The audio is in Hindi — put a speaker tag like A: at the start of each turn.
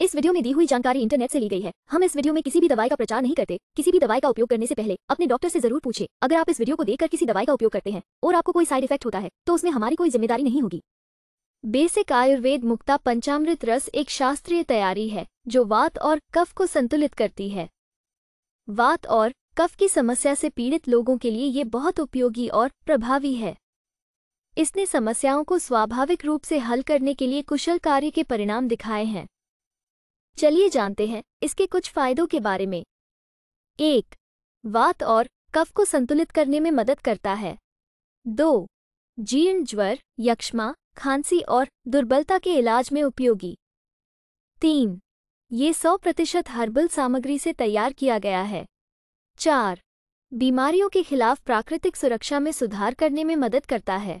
A: इस वीडियो में दी हुई जानकारी इंटरनेट से ली गई है हम इस वीडियो में किसी भी दवाई का प्रचार नहीं करते किसी भी दवाई का उपयोग करने से पहले अपने डॉक्टर से जरूर पूछे अगर आप इस वीडियो को देखकर किसी दवाई का उपयोग करते हैं और आपको कोई साइड इफेक्ट होता है तो उसमें हमारी कोई जिम्मेदारी नहीं होगी बेसिक आयुर्वेद मुक्ता पंचामृत रस एक शास्त्रीय तैयारी है जो वात और कफ को संतुलित करती है वात और कफ की समस्या से पीड़ित लोगों के लिए ये बहुत उपयोगी और प्रभावी है इसने समस्याओं को स्वाभाविक रूप से हल करने के लिए कुशल कार्य के परिणाम दिखाए हैं चलिए जानते हैं इसके कुछ फायदों के बारे में एक वात और कफ को संतुलित करने में मदद करता है दो जीर्ण ज्वर यक्षमा खांसी और दुर्बलता के इलाज में उपयोगी तीन ये सौ प्रतिशत हर्बल सामग्री से तैयार किया गया है चार बीमारियों के खिलाफ प्राकृतिक सुरक्षा में सुधार करने में मदद करता है